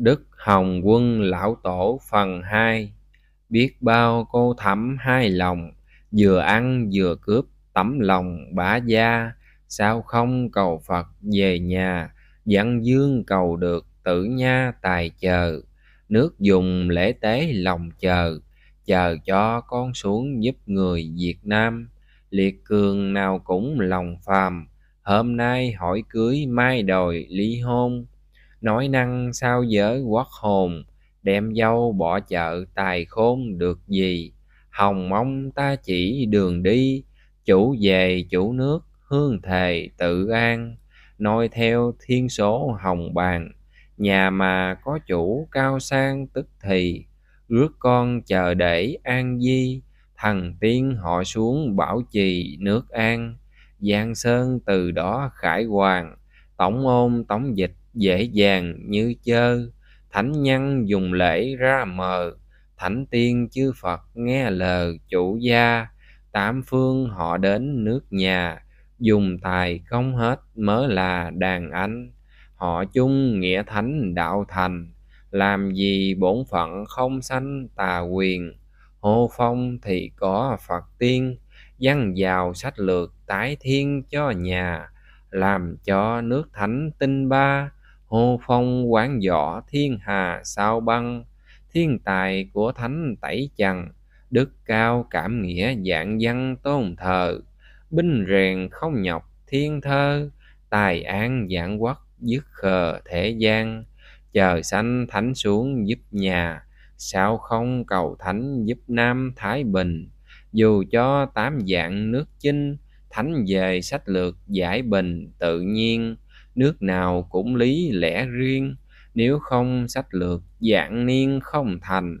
Đức Hồng Quân Lão Tổ phần 2 Biết bao cô thắm hai lòng, vừa ăn vừa cướp tấm lòng bả gia, sao không cầu Phật về nhà, dặn dương cầu được tử nha tài chờ, nước dùng lễ tế lòng chờ, chờ cho con xuống giúp người Việt Nam, liệt cường nào cũng lòng phàm, hôm nay hỏi cưới mai đòi ly hôn, nói năng sao dở quát hồn đem dâu bỏ chợ tài khôn được gì hồng mong ta chỉ đường đi chủ về chủ nước hương thề tự an noi theo thiên số hồng bàn nhà mà có chủ cao sang tức thì rước con chờ để an di thần tiên họ xuống bảo trì nước an giang sơn từ đó khải hoàng tổng ôn tổng dịch dễ dàng như chơ thánh nhân dùng lễ ra mờ thánh tiên chư phật nghe lời chủ gia tám phương họ đến nước nhà dùng tài không hết mới là đàn anh họ chung nghĩa thánh đạo thành làm gì bổn phận không sanh tà quyền hô phong thì có phật tiên văn giàu sách lược tái thiên cho nhà làm cho nước thánh tinh ba hô phong quán võ thiên hà sao băng thiên tài của thánh tẩy trần đức cao cảm nghĩa dạng văn tôn thờ binh rèn không nhọc thiên thơ tài an dạng quốc dứt khờ thể gian chờ sanh thánh xuống giúp nhà sao không cầu thánh giúp nam thái bình dù cho tám dạng nước chinh thánh về sách lược giải bình tự nhiên nước nào cũng lý lẽ riêng nếu không sách lược dạng niên không thành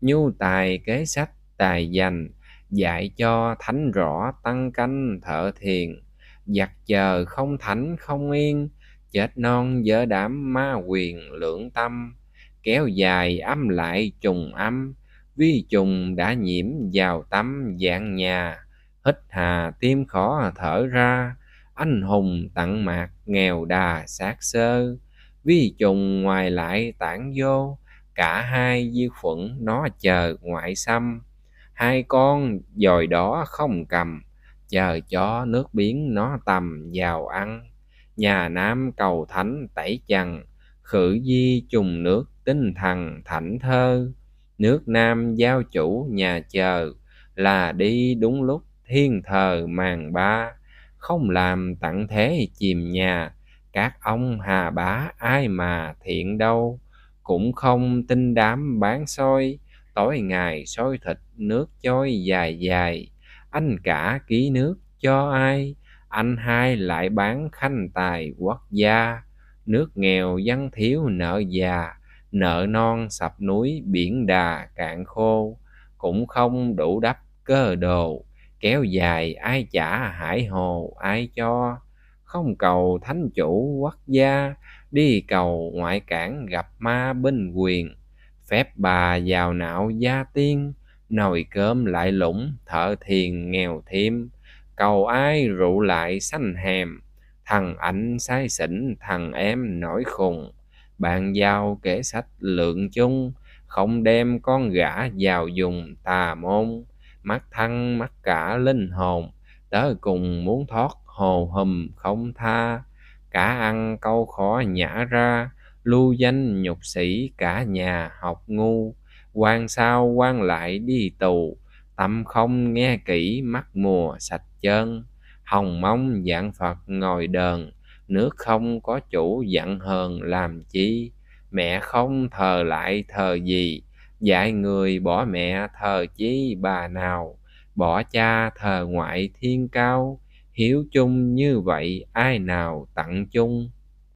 nhu tài kế sách tài dành dạy cho thánh rõ tăng canh thợ thiền giặc chờ không thánh không yên chết non dở đám ma quyền lưỡng tâm kéo dài âm lại trùng âm vi trùng đã nhiễm vào tâm dạng nhà hít hà tim khó thở ra anh hùng tặng mạc nghèo đà sát sơ vi trùng ngoài lại tản vô cả hai di khuẩn nó chờ ngoại xâm hai con dòi đó không cầm chờ cho nước biến nó tầm vào ăn nhà nam cầu thánh tẩy chằng khử di trùng nước tinh thần thảnh thơ nước nam giao chủ nhà chờ là đi đúng lúc thiên thờ màn ba không làm tặng thế chìm nhà các ông hà bá ai mà thiện đâu cũng không tinh đám bán soi tối ngày soi thịt nước chôi dài dài anh cả ký nước cho ai anh hai lại bán khanh tài quốc gia nước nghèo dân thiếu nợ già nợ non sập núi biển đà cạn khô cũng không đủ đắp cơ đồ kéo dài ai trả hải hồ ai cho không cầu thánh chủ quốc gia đi cầu ngoại cảng gặp ma binh quyền phép bà giàu não gia tiên nồi cơm lại lũng thợ thiền nghèo thêm cầu ai rượu lại xanh hèm thằng ảnh sai xỉn thằng em nổi khùng bạn giao kể sách lượng chung không đem con gã vào dùng tà môn mắt thân mắt cả linh hồn tới cùng muốn thoát hồ hùm không tha cả ăn câu khó nhả ra lưu danh nhục sĩ cả nhà học ngu quan sao quan lại đi tù tâm không nghe kỹ mắt mùa sạch chân hồng mong dạng phật ngồi đờn nước không có chủ dặn hờn làm chi mẹ không thờ lại thờ gì dạy người bỏ mẹ thờ chí bà nào bỏ cha thờ ngoại thiên cao hiếu chung như vậy ai nào tặng chung